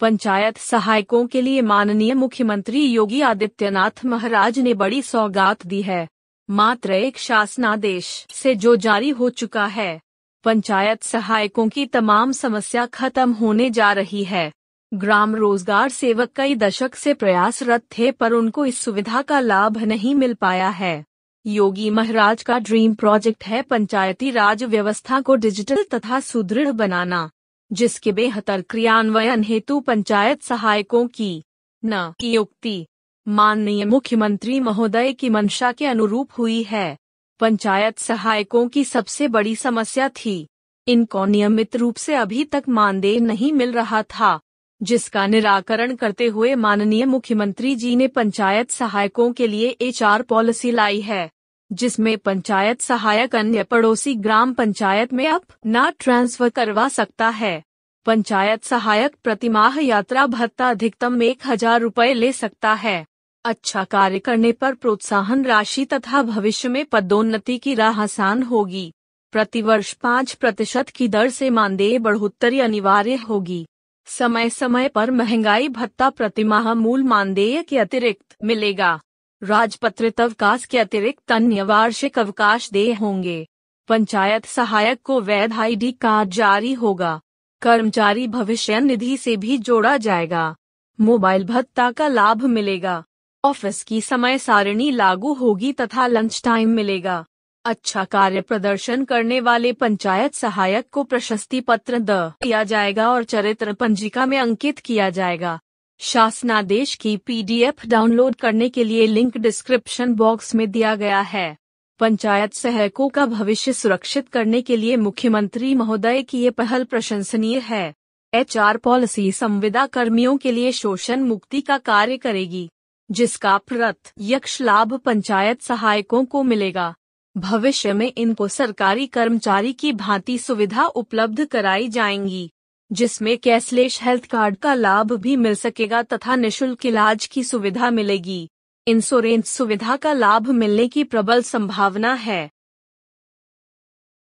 पंचायत सहायकों के लिए माननीय मुख्यमंत्री योगी आदित्यनाथ महाराज ने बड़ी सौगात दी है मात्र एक शासनादेश से जो जारी हो चुका है पंचायत सहायकों की तमाम समस्या खत्म होने जा रही है ग्राम रोजगार सेवक कई दशक से प्रयासरत थे पर उनको इस सुविधा का लाभ नहीं मिल पाया है योगी महाराज का ड्रीम प्रोजेक्ट है पंचायती राज व्यवस्था को डिजिटल तथा सुदृढ़ बनाना जिसके बेहतर क्रियान्वयन हेतु पंचायत सहायकों की न नियुक्ति माननीय मुख्यमंत्री महोदय की मंशा के अनुरूप हुई है पंचायत सहायकों की सबसे बड़ी समस्या थी इनको नियमित रूप से अभी तक मानदेय नहीं मिल रहा था जिसका निराकरण करते हुए माननीय मुख्यमंत्री जी ने पंचायत सहायकों के लिए एचआर पॉलिसी लाई है जिसमें पंचायत सहायक अन्य पड़ोसी ग्राम पंचायत में अब न ट्रांसफर करवा सकता है पंचायत सहायक प्रतिमाह यात्रा भत्ता अधिकतम एक हजार रूपए ले सकता है अच्छा कार्य करने पर प्रोत्साहन राशि तथा भविष्य में पदोन्नति की राह आसान होगी प्रतिवर्ष पाँच प्रतिशत की दर से मानदेय बढ़ोत्तरी अनिवार्य होगी समय समय पर महंगाई भत्ता प्रतिमाह मूल मानदेय के अतिरिक्त मिलेगा राजपत्रित अवकाश के अतिरिक्त अन्य वार्षिक अवकाश देय होंगे पंचायत सहायक को वैध आईडी कार्ड जारी होगा कर्मचारी भविष्य निधि से भी जोड़ा जाएगा मोबाइल भत्ता का लाभ मिलेगा ऑफिस की समय सारिणी लागू होगी तथा लंच टाइम मिलेगा अच्छा कार्य प्रदर्शन करने वाले पंचायत सहायक को प्रशस्ति पत्र द किया जाएगा और चरित्र पंजिका में अंकित किया जाएगा शासनादेश की पीडीएफ डाउनलोड करने के लिए लिंक डिस्क्रिप्शन बॉक्स में दिया गया है पंचायत सहायकों का भविष्य सुरक्षित करने के लिए मुख्यमंत्री महोदय की ये पहल प्रशंसनीय है एच पॉलिसी संविदा कर्मियों के लिए शोषण मुक्ति का कार्य करेगी जिसका प्रत यक्ष लाभ पंचायत सहायकों को मिलेगा भविष्य में इनको सरकारी कर्मचारी की भांति सुविधा उपलब्ध कराई जाएंगी जिसमें कैशलेस हेल्थ कार्ड का लाभ भी मिल सकेगा तथा निशुल्क इलाज की सुविधा मिलेगी इंश्योरेंस सुविधा का लाभ मिलने की प्रबल संभावना है